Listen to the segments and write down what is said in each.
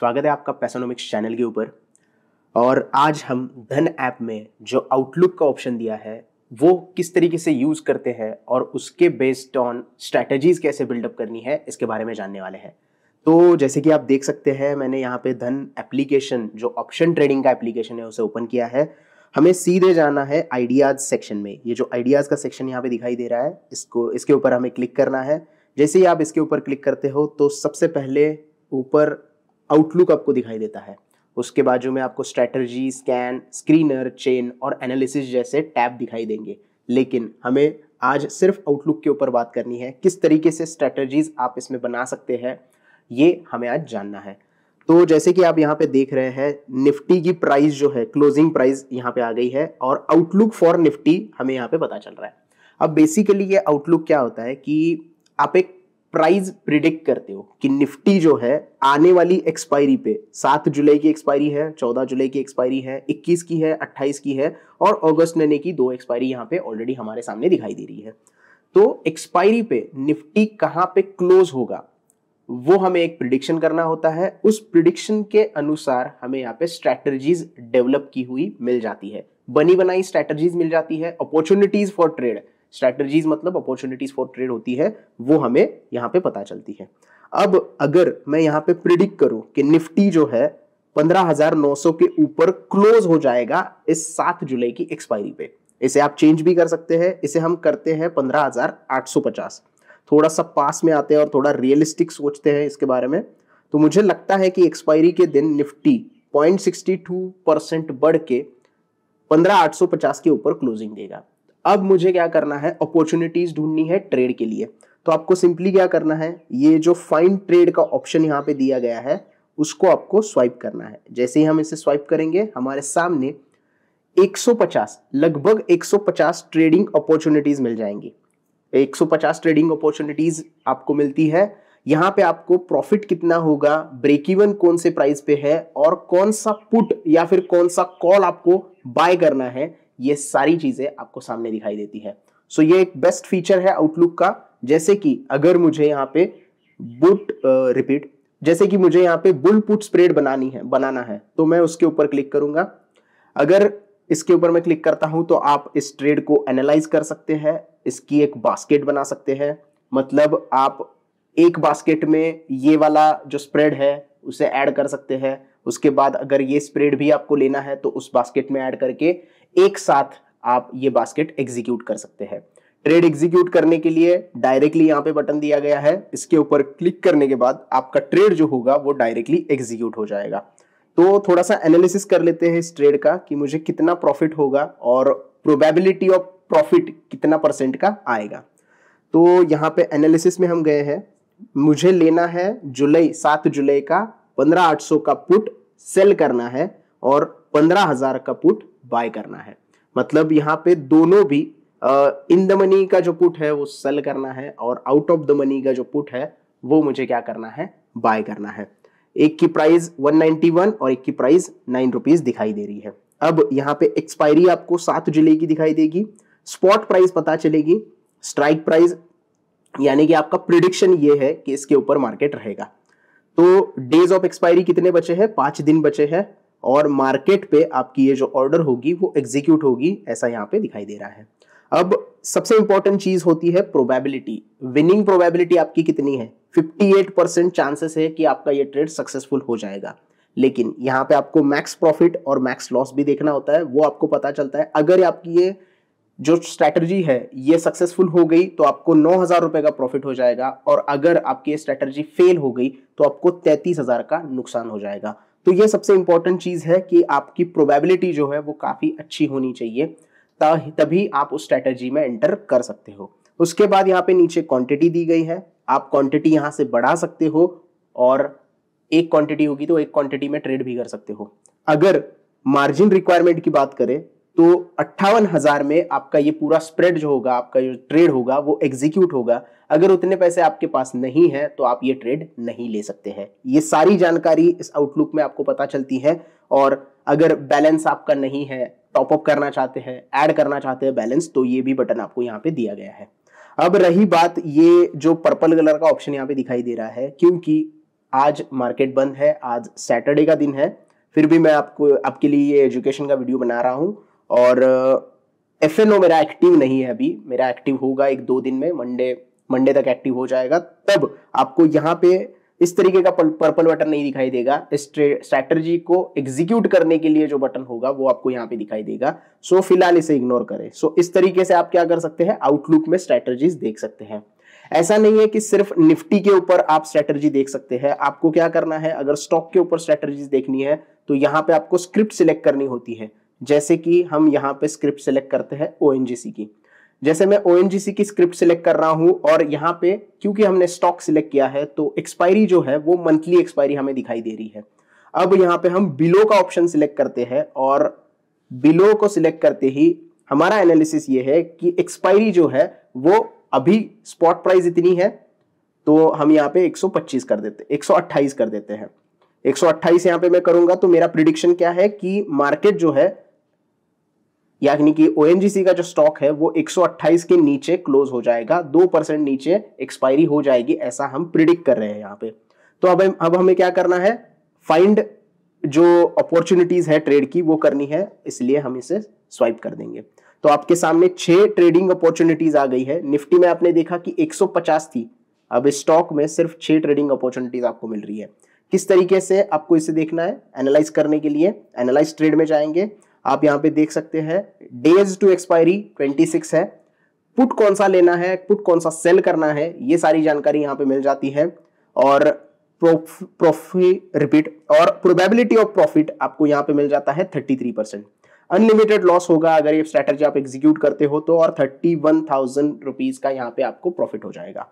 स्वागत है आपका पैसानोमिक्स चैनल के ऊपर और आज हम धन ऐप में जो आउटलुक का ऑप्शन दिया है वो किस तरीके से यूज़ करते हैं और उसके बेस्ड ऑन स्ट्रैटेजीज कैसे बिल्डअप करनी है इसके बारे में जानने वाले हैं तो जैसे कि आप देख सकते हैं मैंने यहाँ पे धन एप्लीकेशन जो ऑप्शन ट्रेडिंग का एप्लीकेशन है उसे ओपन किया है हमें सीधे जाना है आइडियाज़ सेक्शन में ये जो आइडियाज़ का सेक्शन यहाँ पे दिखाई दे रहा है इसको इसके ऊपर हमें क्लिक करना है जैसे ही आप इसके ऊपर क्लिक करते हो तो सबसे पहले ऊपर आउटलुक आपको दिखाई देता है उसके बाजू में आपको स्ट्रैटर्जी स्कैन स्क्रीनर चेन और एनालिसिस जैसे टैब दिखाई देंगे लेकिन हमें आज सिर्फ आउटलुक के ऊपर बात करनी है किस तरीके से स्ट्रैटर्जीज आप इसमें बना सकते हैं ये हमें आज जानना है तो जैसे कि आप यहाँ पे देख रहे हैं निफ्टी की प्राइस जो है क्लोजिंग प्राइस यहाँ पे आ गई है और आउटलुक फॉर निफ्टी हमें यहाँ पे पता चल रहा है अब बेसिकली ये आउटलुक क्या होता है कि आप एक प्राइस प्रिडिक्ट करते हो कि निफ्टी जो है आने वाली एक्सपायरी पे सात जुलाई की एक्सपायरी है चौदह जुलाई की एक्सपायरी है इक्कीस की है अट्ठाईस की है और अगस्त महीने की दो एक्सपायरी यहाँ पे ऑलरेडी हमारे सामने दिखाई दे रही है तो एक्सपायरी पे निफ्टी कहाँ पे क्लोज होगा वो हमें एक प्रिडिक्शन करना होता है उस प्रिडिक्शन के अनुसार हमें यहाँ पे स्ट्रैटर्जीज डेवलप की हुई मिल जाती है बनी बनाई स्ट्रैटर्जीज मिल जाती है अपॉर्चुनिटीज फॉर ट्रेड स्ट्रैटर्जीज मतलब अपॉर्चुनिटीज फॉर ट्रेड होती है वो हमें यहाँ पे पता चलती है अब अगर मैं यहाँ पे प्रिडिक्ट करूँ कि निफ्टी जो है 15,900 के ऊपर क्लोज हो जाएगा इस 7 जुलाई की एक्सपायरी पे इसे आप चेंज भी कर सकते हैं इसे हम करते हैं 15,850 थोड़ा सा पास में आते हैं और थोड़ा रियलिस्टिक सोचते हैं इसके बारे में तो मुझे लगता है कि एक्सपायरी के दिन निफ्टी 0.62 परसेंट बढ़ के 15,850 के ऊपर क्लोजिंग देगा अब मुझे क्या करना है अपॉर्चुनिटीज ढूंढनी है ट्रेड के लिए तो आपको सिंपली क्या करना है ये जो फाइन ट्रेड का ऑप्शन यहाँ पे दिया गया है उसको आपको स्वाइप करना है जैसे ही हम इसे स्वाइप करेंगे हमारे सामने 150 लगभग 150 ट्रेडिंग अपॉर्चुनिटीज मिल जाएंगी 150 ट्रेडिंग अपॉर्चुनिटीज आपको मिलती है यहाँ पे आपको प्रॉफिट कितना होगा ब्रेक इवन कौन से प्राइस पे है और कौन सा पुट या फिर कौन सा कॉल आपको बाय करना है ये सारी चीज़ें आपको सामने दिखाई देती है सो so, ये एक बेस्ट फीचर है आउटलुक का जैसे कि अगर मुझे यहाँ पे बुट रिपीट जैसे कि मुझे यहाँ पे बुल पुट स्प्रेड बनानी है बनाना है तो मैं उसके ऊपर क्लिक करूंगा अगर इसके ऊपर मैं क्लिक करता हूं तो आप इस ट्रेड को एनालाइज कर सकते हैं इसकी एक बास्केट बना सकते हैं मतलब आप एक बास्केट में ये वाला जो स्प्रेड है उसे ऐड कर सकते हैं उसके बाद अगर ये स्प्रेड भी आपको लेना है तो उस बास्केट में ऐड करके एक साथ आप ये बास्केट एग्जीक्यूट कर सकते हैं ट्रेड एग्जीक्यूट करने के लिए डायरेक्टली यहाँ पे बटन दिया गया है इसके ऊपर क्लिक करने के बाद आपका ट्रेड जो होगा वो डायरेक्टली एग्जीक्यूट हो जाएगा तो थोड़ा सा एनालिसिस कर लेते हैं इस ट्रेड का कि मुझे कितना प्रॉफिट होगा और प्रोबेबिलिटी ऑफ प्रॉफिट कितना परसेंट का आएगा तो यहाँ पे एनालिसिस में हम गए हैं मुझे लेना है जुलाई सात जुलाई का पंद्रह का पुट सेल करना है और पंद्रह का पुट बाय करना है मतलब यहाँ पे दोनों भी इन द मनी का जो पुट है वो सेल करना है और आउट ऑफ द मनी का जो पुट है वो मुझे क्या करना है बाय करना है एक की प्राइस 191 और एक की प्राइस नाइन रुपीज दिखाई दे रही है अब यहाँ पे एक्सपायरी आपको सात जुलाई की दिखाई देगी स्पॉट प्राइस पता चलेगी स्ट्राइक प्राइस यानी कि आपका प्रिडिक्शन ये है कि इसके ऊपर मार्केट रहेगा तो डेज ऑफ एक्सपायरी कितने बचे हैं पांच दिन बचे हैं और मार्केट पे आपकी ये जो ऑर्डर होगी वो एग्जीक्यूट होगी ऐसा यहाँ पे दिखाई दे रहा है अब सबसे इंपॉर्टेंट चीज होती है प्रोबेबिलिटी विनिंग प्रोबेबिलिटी आपकी कितनी है 58 परसेंट चांसेस है कि आपका ये ट्रेड सक्सेसफुल हो जाएगा लेकिन यहाँ पे आपको मैक्स प्रॉफिट और मैक्स लॉस भी देखना होता है वो आपको पता चलता है अगर आपकी ये जो स्ट्रैटर्जी है ये सक्सेसफुल हो गई तो आपको नौ हजार रुपए का प्रॉफिट हो जाएगा और अगर आपकी ये स्ट्रैटर्जी फेल हो गई तो आपको तैतीस हजार का नुकसान हो जाएगा तो ये सबसे इंपॉर्टेंट चीज़ है कि आपकी प्रोबेबिलिटी जो है वो काफ़ी अच्छी होनी चाहिए तभी आप उस स्ट्रैटर्जी में एंटर कर सकते हो उसके बाद यहाँ पे नीचे क्वांटिटी दी गई है आप क्वांटिटी यहाँ से बढ़ा सकते हो और एक क्वांटिटी होगी तो एक क्वांटिटी में ट्रेड भी कर सकते हो अगर मार्जिन रिक्वायरमेंट की बात करें तो अट्ठावन हजार में आपका ये पूरा स्प्रेड जो होगा आपका जो ट्रेड होगा वो एग्जीक्यूट होगा अगर उतने पैसे आपके पास नहीं है तो आप ये ट्रेड नहीं ले सकते हैं ये सारी जानकारी इस आउटलुक में आपको पता चलती है और अगर बैलेंस आपका नहीं है टॉपअप करना चाहते हैं ऐड करना चाहते हैं बैलेंस तो ये भी बटन आपको यहाँ पे दिया गया है अब रही बात ये जो पर्पल कलर का ऑप्शन यहाँ पे दिखाई दे रहा है क्योंकि आज मार्केट बंद है आज सैटरडे का दिन है फिर भी मैं आपको आपके लिए ये एजुकेशन का वीडियो बना रहा हूँ और एफ uh, मेरा एक्टिव नहीं है अभी मेरा एक्टिव होगा एक दो दिन में मंडे मंडे तक एक्टिव हो जाएगा तब आपको यहाँ पे इस तरीके का पर्पल बटन नहीं दिखाई देगा स्ट्रेटर्जी को एग्जीक्यूट करने के लिए जो बटन होगा वो आपको यहाँ पे दिखाई देगा सो so, फिलहाल इसे इग्नोर करें सो so, इस तरीके से आप क्या कर सकते हैं आउटलुक में स्ट्रैटर्जीज देख सकते हैं ऐसा नहीं है कि सिर्फ निफ्टी के ऊपर आप स्ट्रैटर्जी देख सकते हैं आपको क्या करना है अगर स्टॉक के ऊपर स्ट्रैटर्जीज देखनी है तो यहाँ पे आपको स्क्रिप्ट सिलेक्ट करनी होती है जैसे कि हम यहाँ पे स्क्रिप्ट सेलेक्ट करते हैं ओ की जैसे मैं ओ की स्क्रिप्ट सिलेक्ट कर रहा हूँ और यहाँ पे क्योंकि हमने स्टॉक सिलेक्ट किया है तो एक्सपायरी जो है वो मंथली एक्सपायरी हमें दिखाई दे रही है अब यहाँ पे हम बिलो का ऑप्शन सिलेक्ट करते हैं और बिलो को सिलेक्ट करते ही हमारा एनालिसिस ये है कि एक्सपायरी जो है वो अभी स्पॉट प्राइस इतनी है तो हम यहाँ पे 125 कर देते 128 कर देते हैं 128 यहाँ पे मैं करूंगा तो मेरा प्रिडिक्शन क्या है कि मार्केट जो है यानी कि ओ का जो स्टॉक है वो 128 के नीचे क्लोज हो जाएगा दो परसेंट नीचे एक्सपायरी हो जाएगी ऐसा हम प्रिडिक्ट कर रहे हैं यहाँ पे तो अब अब हमें क्या करना है फाइंड जो अपॉर्चुनिटीज है ट्रेड की वो करनी है इसलिए हम इसे स्वाइप कर देंगे तो आपके सामने छह ट्रेडिंग अपॉर्चुनिटीज आ गई है निफ्टी में आपने देखा कि 150 थी अब स्टॉक में सिर्फ छह ट्रेडिंग अपॉर्चुनिटीज आपको मिल रही है किस तरीके से आपको इसे देखना है एनालाइज करने के लिए एनालाइज ट्रेड में जाएंगे आप यहाँ पे देख सकते हैं डेज टू एक्सपायरी 26 है पुट कौन सा लेना है पुट कौन सा सेल करना है ये सारी जानकारी यहाँ पे मिल जाती है और प्रॉफिट रिपीट और प्रोबेबिलिटी ऑफ प्रॉफिट आपको यहाँ पे मिल जाता है 33 परसेंट अनलिमिटेड लॉस होगा अगर ये स्ट्रेटर्जी आप एग्जीक्यूट करते हो तो और थर्टी वन थाउजेंड रुपीज का यहाँ पे आपको प्रॉफिट हो जाएगा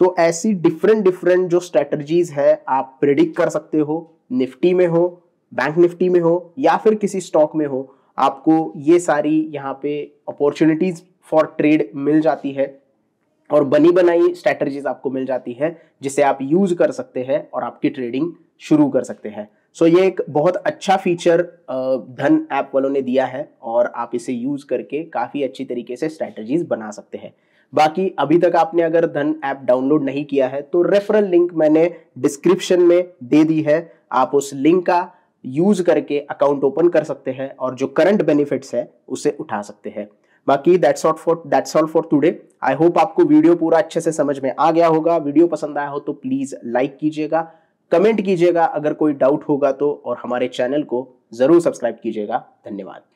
तो ऐसी डिफरेंट डिफरेंट जो स्ट्रेटर्जीज है आप प्रिडिक्ट कर सकते हो निफ्टी में हो बैंक निफ्टी में हो या फिर किसी स्टॉक में हो आपको ये सारी यहाँ पे अपॉर्चुनिटीज़ फॉर ट्रेड मिल जाती है और बनी बनाई स्ट्रैटेजीज आपको मिल जाती है जिसे आप यूज कर सकते हैं और आपकी ट्रेडिंग शुरू कर सकते हैं सो so, ये एक बहुत अच्छा फीचर धन ऐप वालों ने दिया है और आप इसे यूज करके काफ़ी अच्छी तरीके से स्ट्रैटर्जीज बना सकते हैं बाकी अभी तक आपने अगर धन ऐप डाउनलोड नहीं किया है तो रेफरल लिंक मैंने डिस्क्रिप्शन में दे दी है आप उस लिंक का यूज करके अकाउंट ओपन कर सकते हैं और जो करंट बेनिफिट्स है उसे उठा सकते हैं बाकी that's all for that's all for today I hope आपको वीडियो पूरा अच्छे से समझ में आ गया होगा वीडियो पसंद आया हो तो प्लीज़ लाइक कीजिएगा कमेंट कीजिएगा अगर कोई डाउट होगा तो और हमारे चैनल को ज़रूर सब्सक्राइब कीजिएगा धन्यवाद